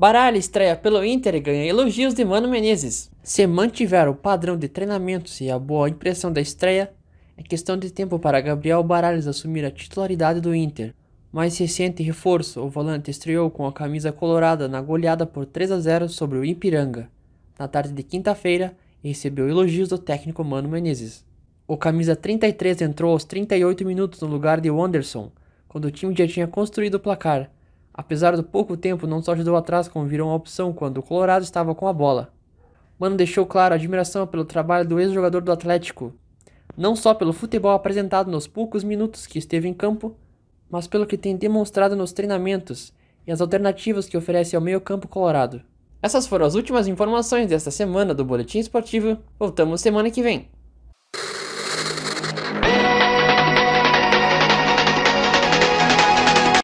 Baralha estreia pelo Inter e ganha elogios de Mano Menezes. Se mantiver o padrão de treinamentos e a boa impressão da estreia, é questão de tempo para Gabriel Baralhas assumir a titularidade do Inter. Mais recente reforço, o volante estreou com a camisa colorada na goleada por 3 a 0 sobre o Ipiranga. Na tarde de quinta-feira, recebeu elogios do técnico Mano Menezes. O camisa 33 entrou aos 38 minutos no lugar de Wanderson, quando o time já tinha construído o placar Apesar do pouco tempo, não só ajudou atrás como virou uma opção quando o Colorado estava com a bola. Mano deixou claro a admiração pelo trabalho do ex-jogador do Atlético, não só pelo futebol apresentado nos poucos minutos que esteve em campo, mas pelo que tem demonstrado nos treinamentos e as alternativas que oferece ao meio-campo colorado. Essas foram as últimas informações desta semana do Boletim Esportivo. Voltamos semana que vem.